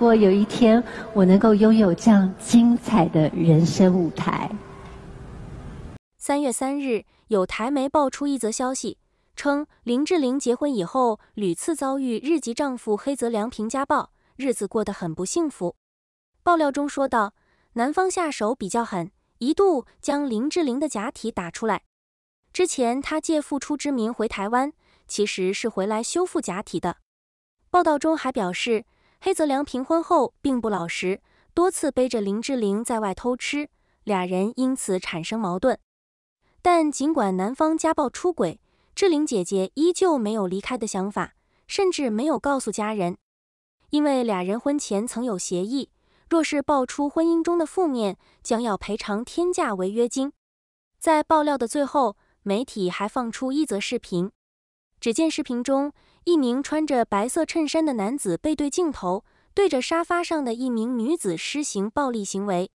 如果有一天我能够拥有这样精彩的人生舞台。三月三日，有台媒爆出一则消息，称林志玲结婚以后屡次遭遇日籍丈夫黑泽良平家暴，日子过得很不幸福。爆料中说道，男方下手比较狠，一度将林志玲的假体打出来。之前她借复出之名回台湾，其实是回来修复假体的。报道中还表示。黑泽良平婚后并不老实，多次背着林志玲在外偷吃，俩人因此产生矛盾。但尽管男方家暴出轨，志玲姐姐依旧没有离开的想法，甚至没有告诉家人，因为俩人婚前曾有协议，若是爆出婚姻中的负面，将要赔偿天价违约金。在爆料的最后，媒体还放出一则视频。只见视频中，一名穿着白色衬衫的男子背对镜头，对着沙发上的一名女子施行暴力行为。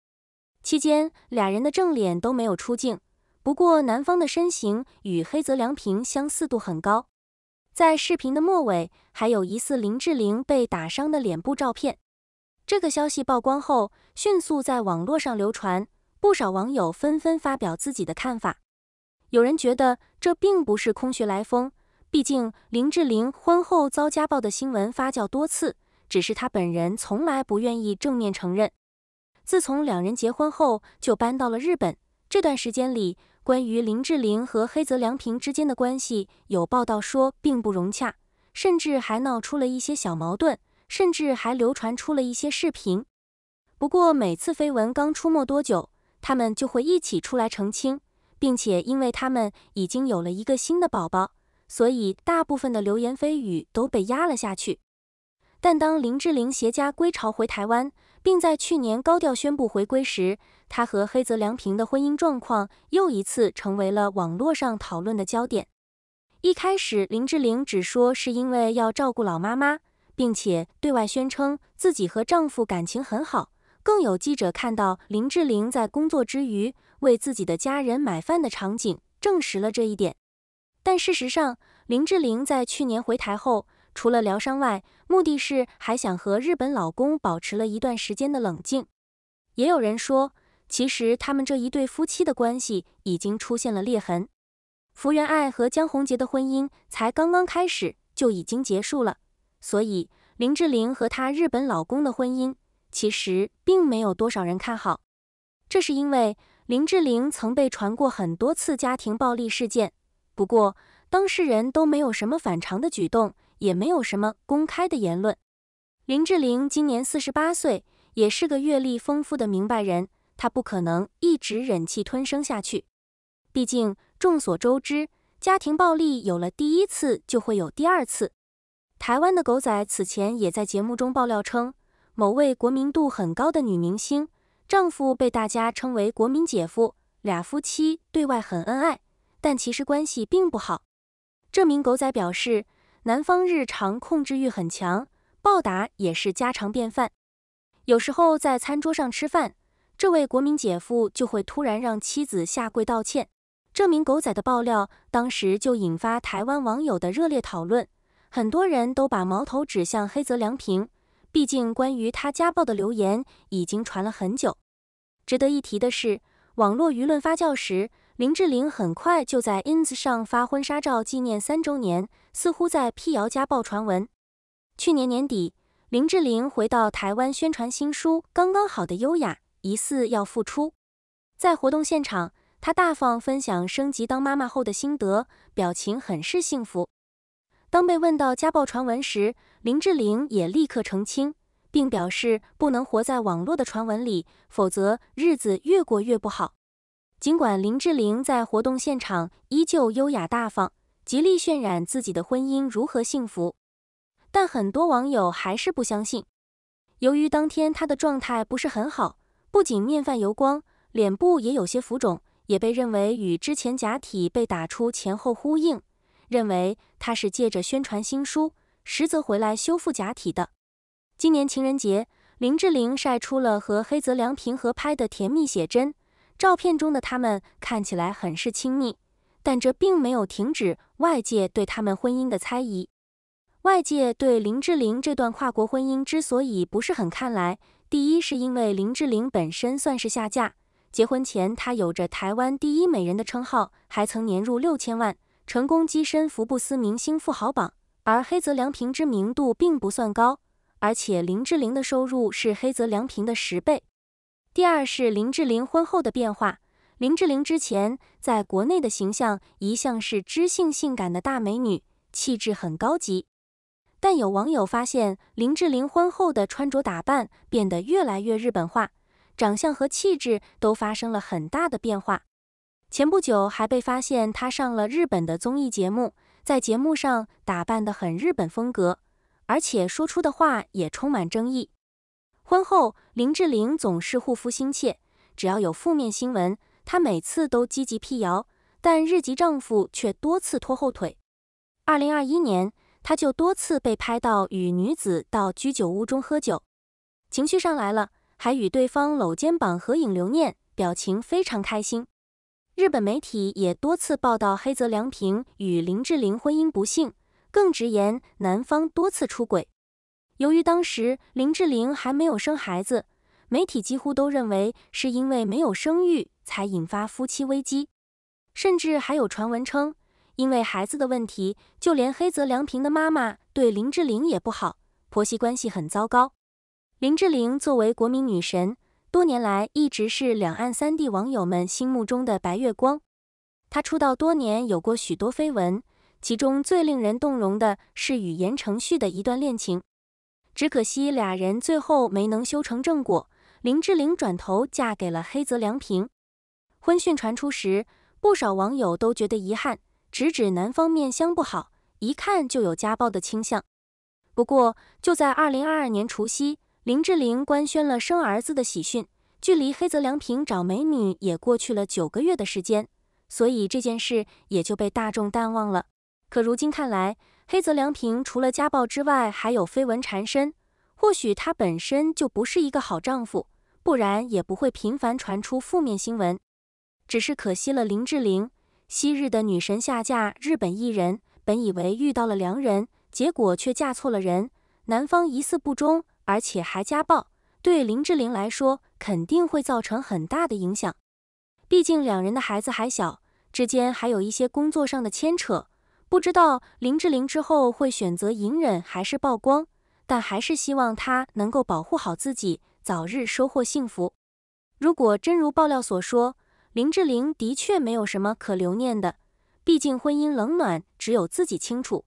期间，俩人的正脸都没有出镜。不过，男方的身形与黑泽良平相似度很高。在视频的末尾，还有疑似林志玲被打伤的脸部照片。这个消息曝光后，迅速在网络上流传，不少网友纷纷发表自己的看法。有人觉得这并不是空穴来风。毕竟，林志玲婚后遭家暴的新闻发酵多次，只是她本人从来不愿意正面承认。自从两人结婚后，就搬到了日本。这段时间里，关于林志玲和黑泽良平之间的关系，有报道说并不融洽，甚至还闹出了一些小矛盾，甚至还流传出了一些视频。不过，每次绯闻刚出没多久，他们就会一起出来澄清，并且因为他们已经有了一个新的宝宝。所以，大部分的流言蜚语都被压了下去。但当林志玲携家归巢回台湾，并在去年高调宣布回归时，她和黑泽良平的婚姻状况又一次成为了网络上讨论的焦点。一开始，林志玲只说是因为要照顾老妈妈，并且对外宣称自己和丈夫感情很好。更有记者看到林志玲在工作之余为自己的家人买饭的场景，证实了这一点。但事实上，林志玲在去年回台后，除了疗伤外，目的是还想和日本老公保持了一段时间的冷静。也有人说，其实他们这一对夫妻的关系已经出现了裂痕。福原爱和江宏杰的婚姻才刚刚开始就已经结束了，所以林志玲和她日本老公的婚姻其实并没有多少人看好。这是因为林志玲曾被传过很多次家庭暴力事件。不过，当事人都没有什么反常的举动，也没有什么公开的言论。林志玲今年四十八岁，也是个阅历丰富的明白人，她不可能一直忍气吞声下去。毕竟众所周知，家庭暴力有了第一次，就会有第二次。台湾的狗仔此前也在节目中爆料称，某位国民度很高的女明星，丈夫被大家称为“国民姐夫”，俩夫妻对外很恩爱。但其实关系并不好。这名狗仔表示，男方日常控制欲很强，暴打也是家常便饭。有时候在餐桌上吃饭，这位国民姐夫就会突然让妻子下跪道歉。这名狗仔的爆料当时就引发台湾网友的热烈讨论，很多人都把矛头指向黑泽良平，毕竟关于他家暴的流言已经传了很久。值得一提的是，网络舆论发酵时。林志玲很快就在 ins 上发婚纱照纪念三周年，似乎在辟谣家暴传闻。去年年底，林志玲回到台湾宣传新书《刚刚好的优雅》，疑似要复出。在活动现场，她大方分享升级当妈妈后的心得，表情很是幸福。当被问到家暴传闻时，林志玲也立刻澄清，并表示不能活在网络的传闻里，否则日子越过越不好。尽管林志玲在活动现场依旧优雅大方，极力渲染自己的婚姻如何幸福，但很多网友还是不相信。由于当天她的状态不是很好，不仅面泛油光，脸部也有些浮肿，也被认为与之前假体被打出前后呼应，认为她是借着宣传新书，实则回来修复假体的。今年情人节，林志玲晒出了和黑泽良平合拍的甜蜜写真。照片中的他们看起来很是亲密，但这并没有停止外界对他们婚姻的猜疑。外界对林志玲这段跨国婚姻之所以不是很看，来第一是因为林志玲本身算是下嫁，结婚前她有着台湾第一美人的称号，还曾年入六千万，成功跻身福布斯明星富豪榜。而黑泽良平知名度并不算高，而且林志玲的收入是黑泽良平的十倍。第二是林志玲婚后的变化。林志玲之前在国内的形象一向是知性性感的大美女，气质很高级。但有网友发现，林志玲婚后的穿着打扮变得越来越日本化，长相和气质都发生了很大的变化。前不久还被发现她上了日本的综艺节目，在节目上打扮得很日本风格，而且说出的话也充满争议。婚后，林志玲总是护肤心切，只要有负面新闻，她每次都积极辟谣，但日籍丈夫却多次拖后腿。二零二一年，她就多次被拍到与女子到居酒屋中喝酒，情绪上来了，还与对方搂肩膀合影留念，表情非常开心。日本媒体也多次报道黑泽良平与林志玲婚姻不幸，更直言男方多次出轨。由于当时林志玲还没有生孩子，媒体几乎都认为是因为没有生育才引发夫妻危机，甚至还有传闻称，因为孩子的问题，就连黑泽良平的妈妈对林志玲也不好，婆媳关系很糟糕。林志玲作为国民女神，多年来一直是两岸三地网友们心目中的白月光。她出道多年，有过许多绯闻，其中最令人动容的是与言承旭的一段恋情。只可惜俩人最后没能修成正果。林志玲转头嫁给了黑泽良平，婚讯传出时，不少网友都觉得遗憾，直指男方面相不好，一看就有家暴的倾向。不过，就在二零二二年除夕，林志玲官宣了生儿子的喜讯，距离黑泽良平找美女也过去了九个月的时间，所以这件事也就被大众淡忘了。可如今看来，黑泽良平除了家暴之外，还有绯闻缠身。或许他本身就不是一个好丈夫，不然也不会频繁传出负面新闻。只是可惜了林志玲，昔日的女神下嫁日本艺人，本以为遇到了良人，结果却嫁错了人。男方疑似不忠，而且还家暴，对林志玲来说肯定会造成很大的影响。毕竟两人的孩子还小，之间还有一些工作上的牵扯。不知道林志玲之后会选择隐忍还是曝光，但还是希望她能够保护好自己，早日收获幸福。如果真如爆料所说，林志玲的确没有什么可留念的，毕竟婚姻冷暖只有自己清楚。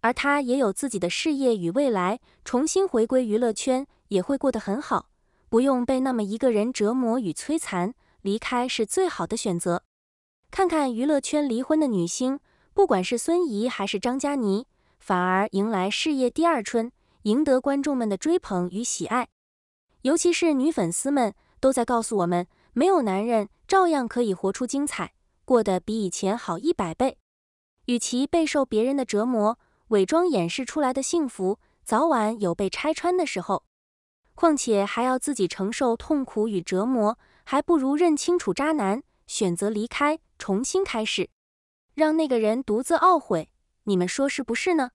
而她也有自己的事业与未来，重新回归娱乐圈也会过得很好，不用被那么一个人折磨与摧残。离开是最好的选择。看看娱乐圈离婚的女星。不管是孙怡还是张嘉倪，反而迎来事业第二春，赢得观众们的追捧与喜爱。尤其是女粉丝们，都在告诉我们：没有男人，照样可以活出精彩，过得比以前好一百倍。与其备受别人的折磨，伪装掩饰出来的幸福，早晚有被拆穿的时候。况且还要自己承受痛苦与折磨，还不如认清楚渣男，选择离开，重新开始。让那个人独自懊悔，你们说是不是呢？